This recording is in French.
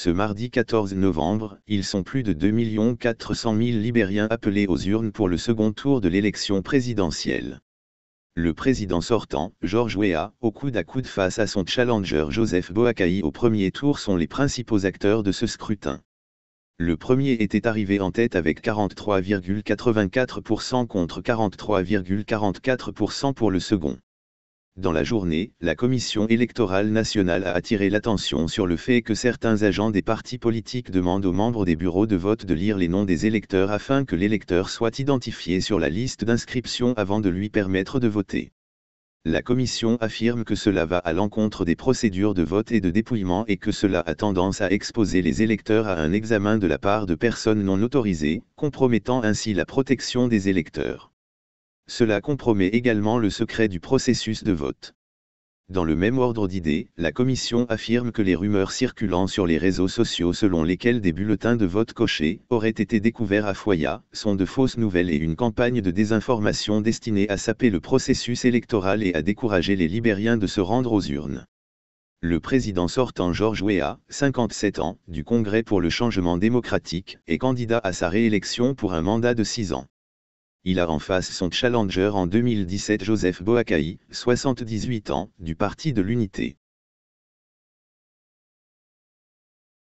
Ce mardi 14 novembre, ils sont plus de 2 400 000 Libériens appelés aux urnes pour le second tour de l'élection présidentielle. Le président sortant, Georges Weah, au coude à coude face à son challenger Joseph Boakai au premier tour sont les principaux acteurs de ce scrutin. Le premier était arrivé en tête avec 43,84% contre 43,44% pour le second. Dans la journée, la Commission électorale nationale a attiré l'attention sur le fait que certains agents des partis politiques demandent aux membres des bureaux de vote de lire les noms des électeurs afin que l'électeur soit identifié sur la liste d'inscription avant de lui permettre de voter. La Commission affirme que cela va à l'encontre des procédures de vote et de dépouillement et que cela a tendance à exposer les électeurs à un examen de la part de personnes non autorisées, compromettant ainsi la protection des électeurs. Cela compromet également le secret du processus de vote. Dans le même ordre d'idées, la commission affirme que les rumeurs circulant sur les réseaux sociaux selon lesquelles des bulletins de vote cochés auraient été découverts à Foya sont de fausses nouvelles et une campagne de désinformation destinée à saper le processus électoral et à décourager les Libériens de se rendre aux urnes. Le président sortant George Weah, 57 ans, du Congrès pour le changement démocratique, est candidat à sa réélection pour un mandat de 6 ans. Il a en face son challenger en 2017 Joseph Boakai, 78 ans, du Parti de l'Unité.